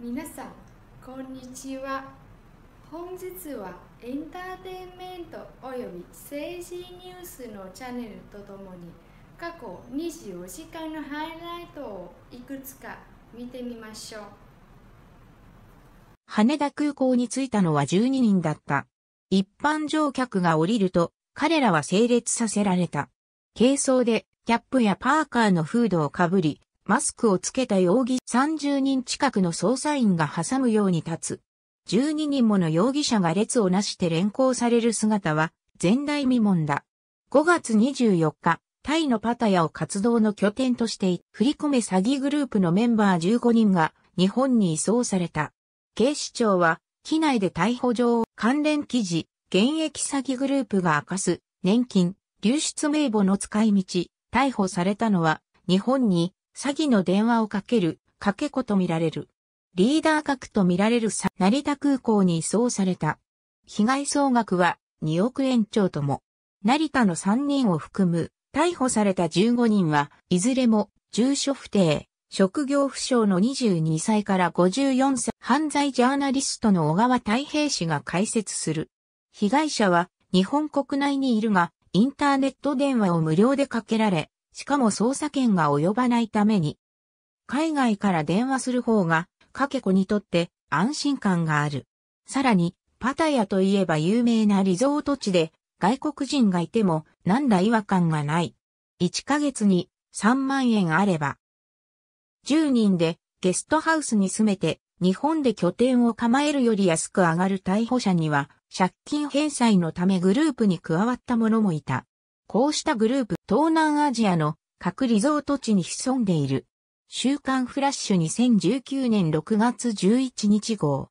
皆さんこんにちは本日はエンターテインメントおよび政治ニュースのチャンネルとともに過去24時間のハイライトをいくつか見てみましょう羽田空港に着いたのは12人だった一般乗客が降りると彼らは整列させられた軽装でキャップやパーカーのフードをかぶり、マスクをつけた容疑30人近くの捜査員が挟むように立つ。12人もの容疑者が列をなして連行される姿は、前代未聞だ。5月24日、タイのパタヤを活動の拠点として振り込め詐欺グループのメンバー15人が日本に移送された。警視庁は、機内で逮捕状を関連記事、現役詐欺グループが明かす、年金、流出名簿の使い道、逮捕されたのは、日本に詐欺の電話をかける、かけ子とみられる。リーダー格とみられる成田空港に移送された。被害総額は2億円超とも。成田の3人を含む逮捕された15人はいずれも住所不定、職業不詳の22歳から54歳、犯罪ジャーナリストの小川太平氏が解説する。被害者は日本国内にいるが、インターネット電話を無料でかけられ、しかも捜査権が及ばないために、海外から電話する方が、かけ子にとって安心感がある。さらに、パタヤといえば有名なリゾート地で、外国人がいても、何ら違和感がない。1ヶ月に3万円あれば、10人でゲストハウスに住めて、日本で拠点を構えるより安く上がる逮捕者には、借金返済のためグループに加わった者もいた。こうしたグループ、東南アジアの各リゾート地に潜んでいる。週刊フラッシュ2019年6月11日号。